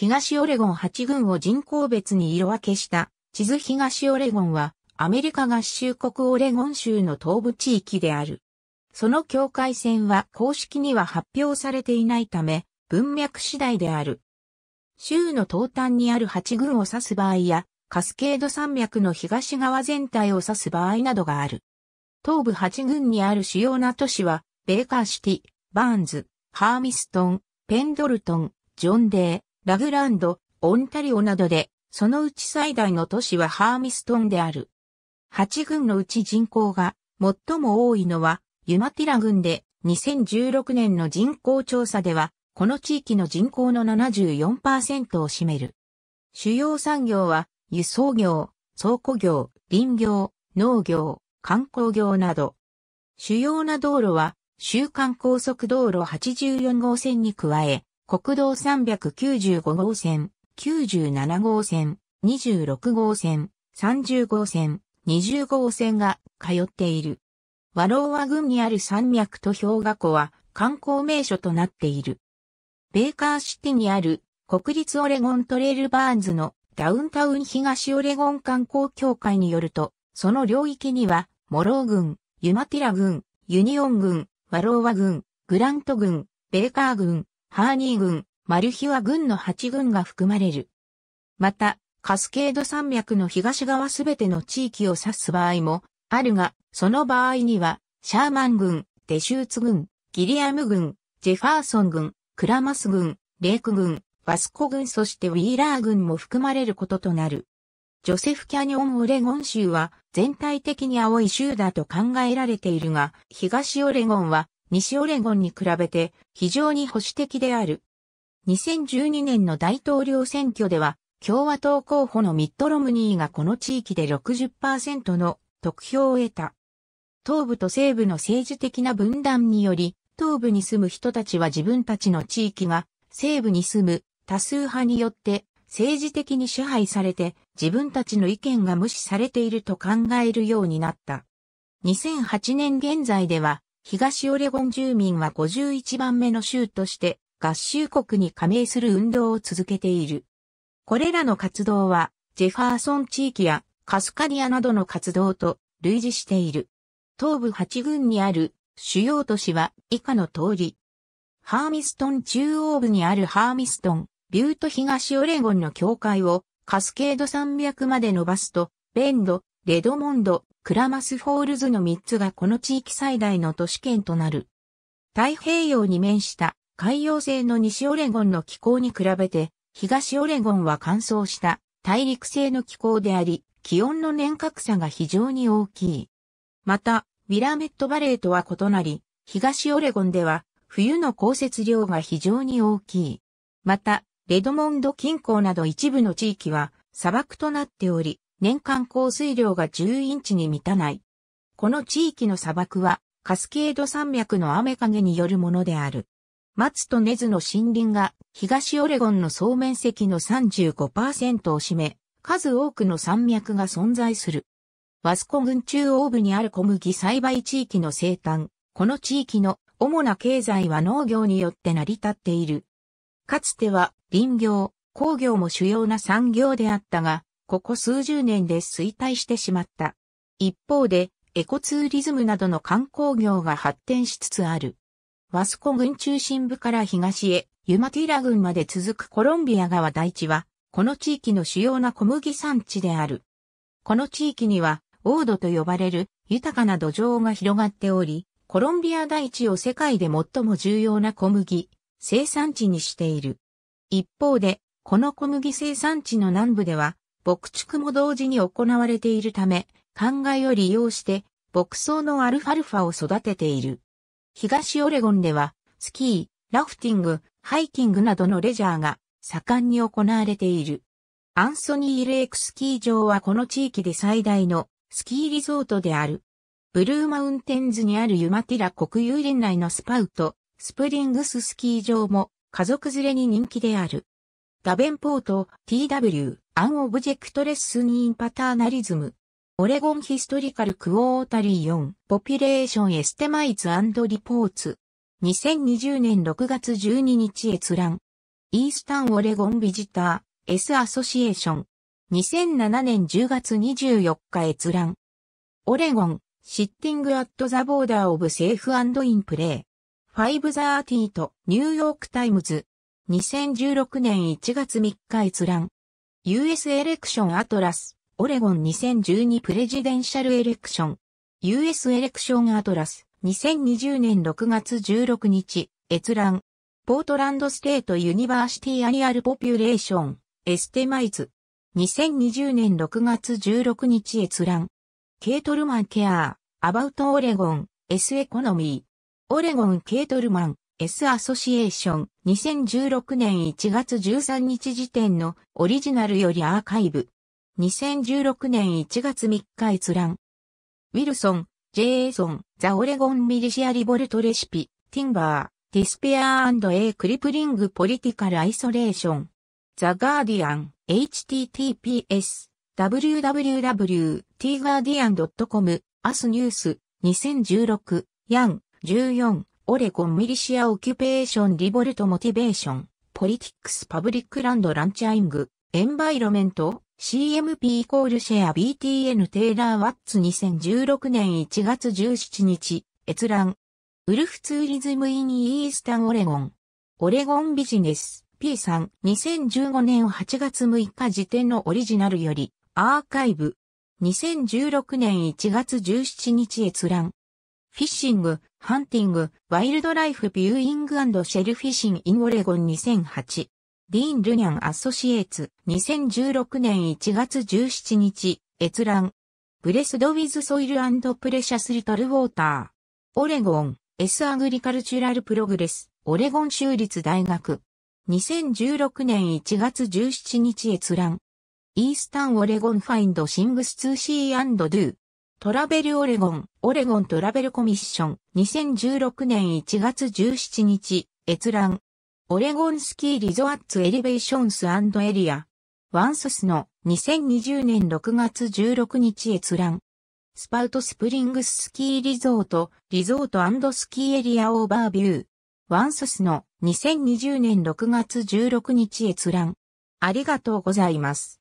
東オレゴン8軍を人口別に色分けした地図東オレゴンはアメリカ合衆国オレゴン州の東部地域である。その境界線は公式には発表されていないため文脈次第である。州の東端にある8軍を指す場合やカスケード山脈の東側全体を指す場合などがある。東部8軍にある主要な都市は、ベーカーシティ、バーンズ、ハーミストン、ペンドルトン、ジョンデー、ラグランド、オンタリオなどで、そのうち最大の都市はハーミストンである。8郡のうち人口が最も多いのはユマティラ郡で2016年の人口調査ではこの地域の人口の74%を占める。主要産業は輸送業、倉庫業、林業、農業、観光業など。主要な道路は、週間高速道路84号線に加え、国道395号線、97号線、26号線、30号線、20号線が通っている。ワローワ郡にある山脈と氷河湖は観光名所となっている。ベーカーシティにある国立オレゴントレールバーンズのダウンタウン東オレゴン観光協会によると、その領域には、モロー郡、ユマティラ郡、ユニオン郡、ワローワ郡、グラント郡、ベーカー郡、ハーニー軍、マルヒワ軍の8軍が含まれる。また、カスケード山脈の東側すべての地域を指す場合もあるが、その場合には、シャーマン軍、デシューツ軍、ギリアム軍、ジェファーソン軍、クラマス軍、レイク軍、バスコ軍、そしてウィーラー軍も含まれることとなる。ジョセフ・キャニオン・オレゴン州は全体的に青い州だと考えられているが、東オレゴンは西オレゴンに比べて非常に保守的である。2012年の大統領選挙では、共和党候補のミッドロムニーがこの地域で60%の得票を得た。東部と西部の政治的な分断により、東部に住む人たちは自分たちの地域が西部に住む多数派によって政治的に支配されて自分たちの意見が無視されていると考えるようになった。2008年現在では東オレゴン住民は51番目の州として合衆国に加盟する運動を続けている。これらの活動は、ジェファーソン地域やカスカニアなどの活動と類似している。東部8郡にある主要都市は以下の通り。ハーミストン中央部にあるハーミストン、ビュート東オレゴンの境界をカスケード山脈まで伸ばすと、ベンド、レドモンド、クラマスフォールズの3つがこの地域最大の都市圏となる。太平洋に面した海洋性の西オレゴンの気候に比べて、東オレゴンは乾燥した大陸性の気候であり、気温の年較差が非常に大きい。また、ウィラメットバレーとは異なり、東オレゴンでは冬の降雪量が非常に大きい。また、レドモンド近郊など一部の地域は砂漠となっており、年間降水量が10インチに満たない。この地域の砂漠は、カスケード山脈の雨影によるものである。松と根津の森林が東オレゴンの総面積の35%を占め、数多くの山脈が存在する。ワスコ郡中央部にある小麦栽培地域の生誕、この地域の主な経済は農業によって成り立っている。かつては林業、工業も主要な産業であったが、ここ数十年で衰退してしまった。一方で、エコツーリズムなどの観光業が発展しつつある。ワスコ郡中心部から東へ、ユマティラ郡まで続くコロンビア川大地は、この地域の主要な小麦産地である。この地域には、オードと呼ばれる豊かな土壌が広がっており、コロンビア大地を世界で最も重要な小麦生産地にしている。一方で、この小麦生産地の南部では、牧畜も同時に行われているため、灌漑を利用して、牧草のアルファルファを育てている。東オレゴンでは、スキー、ラフティング、ハイキングなどのレジャーが盛んに行われている。アンソニー・レイクスキー場はこの地域で最大のスキーリゾートである。ブルーマウンテンズにあるユマティラ国有林内のスパウト、スプリングススキー場も家族連れに人気である。ダベンポート、TW、アンオブジェクトレッスンインパターナリズム。オレゴンヒストリカルクォータリー4、ポピュレーションエステマイズリポーツ。2020年6月12日閲覧。イースタンオレゴンビジター、S アソシエーション。2007年10月24日閲覧。オレゴン、シッティングアットザボーダーオブセーフインプレイ。ファイブザーティーとニューヨークタイムズ。2016年1月3日閲覧。US エレクションアトラス、オレゴン2012プレジデンシャルエレクション。US エレクションアトラス、2020年6月16日、閲覧。ポートランドステートユニバーシティアニアルポピュレーション、エステマイズ。2020年6月16日閲覧。ケイトルマンケアアバウトオレゴン、エスエコノミー。オレゴンケイトルマン、S アソシエーション2016年1月13日時点のオリジナルよりアーカイブ2016年1月3日閲覧ウィルソン、ジェイソン、ザ・オレゴン・ミリシア・リボルト・レシピ、ティンバー、ディスペアエークリプリング・ポリティカル・アイソレーション、ザ・ガーディアン、https、www.tguardian.com、アスニュース、2016、ヤン、14。オレゴンミリシア・オキュペーション・リボルト・モテベーション、ポリティックス・パブリック・ランド・ランチャイング、エンバイロメント、CMP イコールシェア BTN テイラー・ワッツ2016年1月17日、閲覧。ウルフツーリズム・イン・イースタン・オレゴン。オレゴンビジネス P さん2015年8月6日時点のオリジナルよりアーカイブ2016年1月17日閲覧フィッシングハンティング、ワイルドライフビューイングシェルフィシンインオレゴン2008。ディーン・ルニャン・アソシエーツ、2016年1月17日、閲覧。ブレスド・ウィズ・ソイル・プレシャス・リトル・ウォーター。オレゴン、エス・アグリカルチュラル・プログレス、オレゴン州立大学。2016年1月17日閲覧。イースタン・オレゴン・ファインド・シングス・ツー・シー・アンド・ドゥ。トラベルオレゴン、オレゴントラベルコミッション、2016年1月17日、閲覧。オレゴンスキーリゾアッツエレベーションスエリア。ワンソスの2020年6月16日閲覧。スパウトスプリングススキーリゾート、リゾートスキーエリアオーバービュー。ワンソスの2020年6月16日閲覧。ありがとうございます。